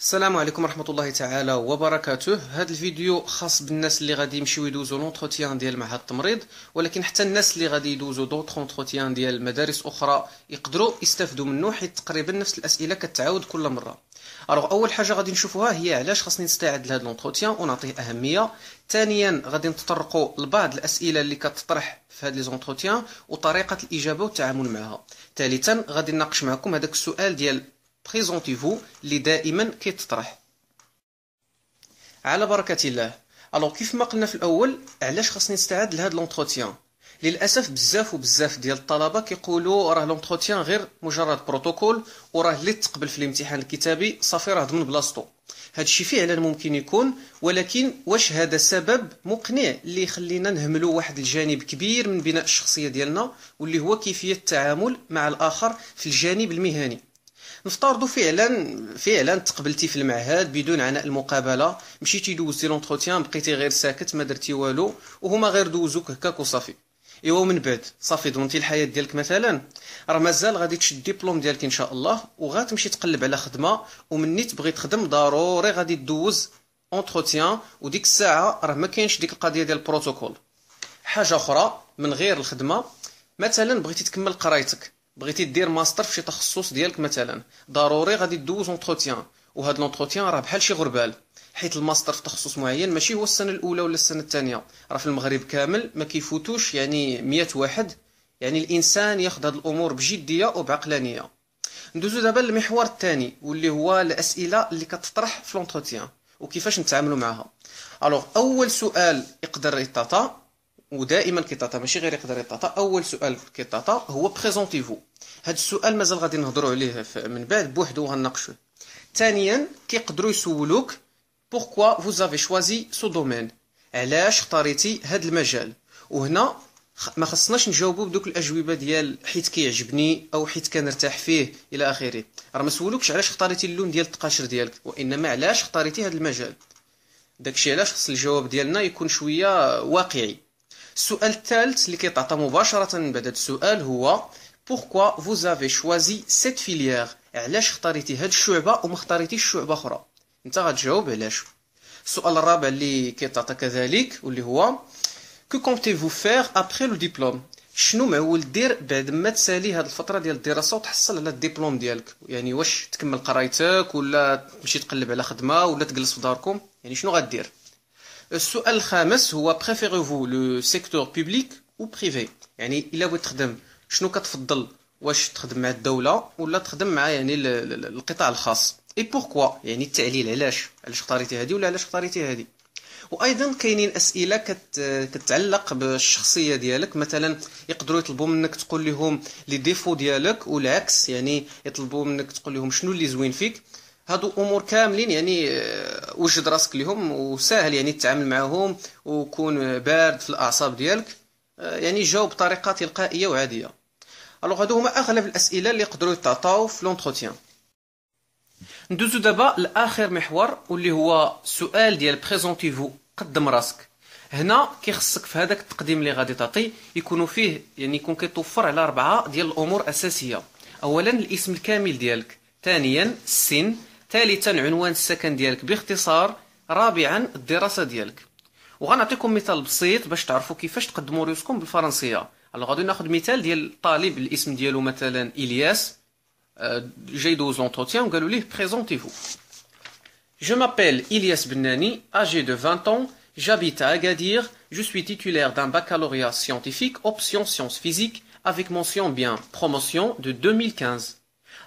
السلام عليكم ورحمه الله تعالى وبركاته هذا الفيديو خاص بالناس اللي غادي يمشيو يدوزو لونتروتيان ديال معهد التمريض ولكن حتى الناس اللي غادي يدوزو دوطخ اونتروتيان ديال مدارس اخرى يقدروا يستافدوا منه حيت تقريبا نفس الاسئله كتعاود كل مره الوغ اول حاجه غادي نشوفوها هي علاش خاصني نستعد لهذا لونتروتيان ونعطيه اهميه ثانيا غادي نتطرقوا لبعض الاسئله اللي كتطرح في هاد لي زونتروتيان وطريقه الاجابه والتعامل معها ثالثا غادي نناقش معكم هذاك السؤال ديال بريزونتيفو اللي دائما كيتطرح على بركه الله الو كيف ما قلنا في الاول علاش خاصني نستعد لهاد لونتروتيان للاسف بزاف وبزاف ديال الطلبه كيقولوا راه لونتروتيان غير مجرد بروتوكول وراه اللي تقبل في الامتحان الكتابي صافي راه ضمن بلاصتو هادشي فعلا ممكن يكون ولكن واش هذا سبب مقنع اللي يخلينا نهملوا واحد الجانب كبير من بناء الشخصيه ديالنا واللي هو كيفيه التعامل مع الاخر في الجانب المهني نفترضوا فعلا فعلا تقبلتي في المعهد بدون عناء المقابله مشيتي دوزتي لونتروتيان بقيتي غير ساكت ما درتي والو وهما غير دوزوك هكاك وصافي ايوا من بعد صافي دونتي الحياه ديالك مثلا راه مازال غادي تشد الدبلوم ديالك ان شاء الله وغاتمشي تقلب على خدمه ومني تبغي تخدم ضروري غادي دوز اونتروتيان وديك الساعه راه ما كاينش ديك القضيه ديال البروتوكول حاجه اخرى من غير الخدمه مثلا بغيتي تكمل قرايتك بغيتي دير ماستر في شي تخصص ديالك مثلا ضروري غادي دوز اونتروتيان وهاد لونتروتيان راه بحال شي غربال حيت الماستر في تخصص معين ماشي هو السنه الاولى ولا السنه الثانيه راه في المغرب كامل ما كيفوتوش يعني 100 واحد يعني الانسان ياخذ هاد الامور بجديه وبعقلانيه ندوزو دابا للمحور الثاني واللي هو الاسئله اللي كتطرح في لونتروتيان وكيفاش نتعاملوا معها الوغ اول سؤال يقدر يتعطى ودائما كيطاطا ماشي غير يقدر يطاطا اول سؤال كيطاطا هو فو هذا السؤال مازال غادي نهضروا عليه من بعد بوحدو وغنناقشوه ثانيا كيقدروا يسولوك بوركوا فو زافي شوازي سو دومين علاش اختاريتي هذا المجال وهنا ما خصناش نجاوبوا بدوك الاجوبه ديال حيت كيعجبني او حيت كنرتاح فيه الى اخره راه ما سولوكش علاش اختاريتي اللون ديال التقاشر ديالك وانما علاش اختاريتي هذا المجال داكشي علاش خص الجواب ديالنا يكون شويه واقعي السؤال الثالث اللي كيتعطى مباشره من بعد السؤال هو بوركوا فوز افي شوازي سيت فيليير علاش اختاريتي هاد الشعبه وما اختاريتيش شعبه اخرى انت غتجاوب علاش السؤال الرابع اللي كيتعطى كذلك واللي هو كو كونتي فو فير ابخي لو ديبلوم شنو معول دير بعد ما تسالي هاد الفتره ديال الدراسه وتحصل على الدبلوم ديالك يعني واش تكمل قرايتك ولا تمشي تقلب على خدمه ولا تجلس في داركم يعني شنو غدير السؤال الخامس هو فو لو سيكتور بوبليك او بريفي يعني الا بغيت تخدم شنو كتفضل واش تخدم مع الدوله ولا تخدم مع يعني القطاع الخاص اي بوركوا يعني التعليل علاش علاش اختاريتي هذه ولا علاش اختاريتي هذه وايضا كاينين اسئله كت... كتعلق بالشخصيه ديالك مثلا يقدروا يطلبوا منك تقول لهم لي ديفو ديالك والعكس يعني يطلبوا منك تقول لهم شنو اللي زوين فيك هادو امور كاملين يعني آه، وجد راسك لهم وسهل يعني تتعامل معاهم وكون بارد في الاعصاب ديالك آه، يعني جاوب بطريقه تلقائيه وعاديه الوغ هادو هما اغلب الاسئله اللي يقدروا يتعطاو في لونتروتيان ندوزو دابا لاخر محور واللي هو سؤال ديال بريزونتيفو قدم راسك هنا كيخصك في هذاك التقديم اللي غادي تعطي يكونوا فيه يعني يكون كيتوفر على اربعه ديال الامور اساسيه اولا الاسم الكامل ديالك ثانيا السن ثالثا عنوان السكن ديالك باختصار رابعا الدراسه ديالك وغنعطيكم مثال بسيط باش تعرفوا كيفاش تقدموا ريوسكم بالفرنسيه الوغ غادي ناخذ مثال ديال طالب الاسم ديالو مثلا الياس آه، جاي دوز لونتروتيان وقالوا ليه بريزونتيفو جو مابيل الياس بناني اجي دو 20 ans J'habite à Agadir, je suis titulaire d'un baccalauréat scientifique option sciences physiques avec mention bien promotion de 2015.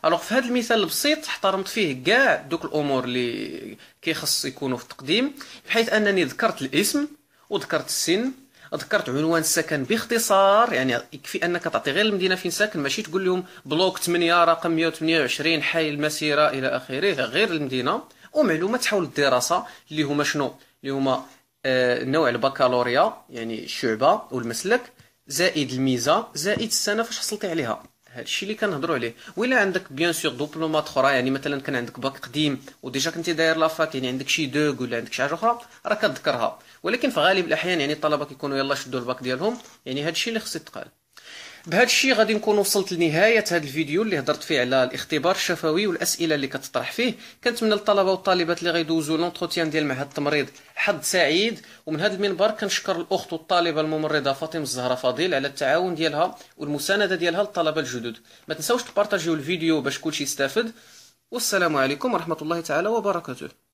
الوغ في هذا المثال البسيط احترمت فيه كاع دوك الامور اللي كيخص يكونوا في التقديم بحيث انني ذكرت الاسم وذكرت السن ذكرت عنوان السكن باختصار يعني يكفي انك تعطي غير المدينه فين ساكن ماشي تقول لهم بلوك 8 رقم 128 حي المسيره الى اخره غير المدينه ومعلومات حول الدراسه اللي هما شنو اللي هما آه نوع البكالوريا يعني الشعبه والمسلك زائد الميزه زائد السنه فاش حصلتي عليها هادشي اللي كنهضروا عليه ولا عندك بيان سور دبلومات اخرى يعني مثلا كان عندك باك قديم وديجا كنتي داير لافاك يعني عندك شي دوغ ولا عندك شي حاجه اخرى راه كتذكرها ولكن في غالب الاحيان يعني الطلبه كيكونوا يلا شدوا الباك ديالهم يعني هادشي اللي خص يتقال بهذا الشيء غادي نكون وصلت لنهايه هذا الفيديو اللي هضرت فيه على الاختبار الشفوي والاسئله اللي كتطرح فيه كنتمنى الطلبه والطالبات اللي غيدوزوا لونتروتيان ديال معهد التمريض حظ سعيد ومن هذا المنبر كنشكر الاخت والطالبه الممرضه فاطمه الزهراء فضيل على التعاون ديالها والمسانده ديالها للطلبه الجدد ما تنساوش تبارطاجيو الفيديو باش كلشي يستافد والسلام عليكم ورحمه الله تعالى وبركاته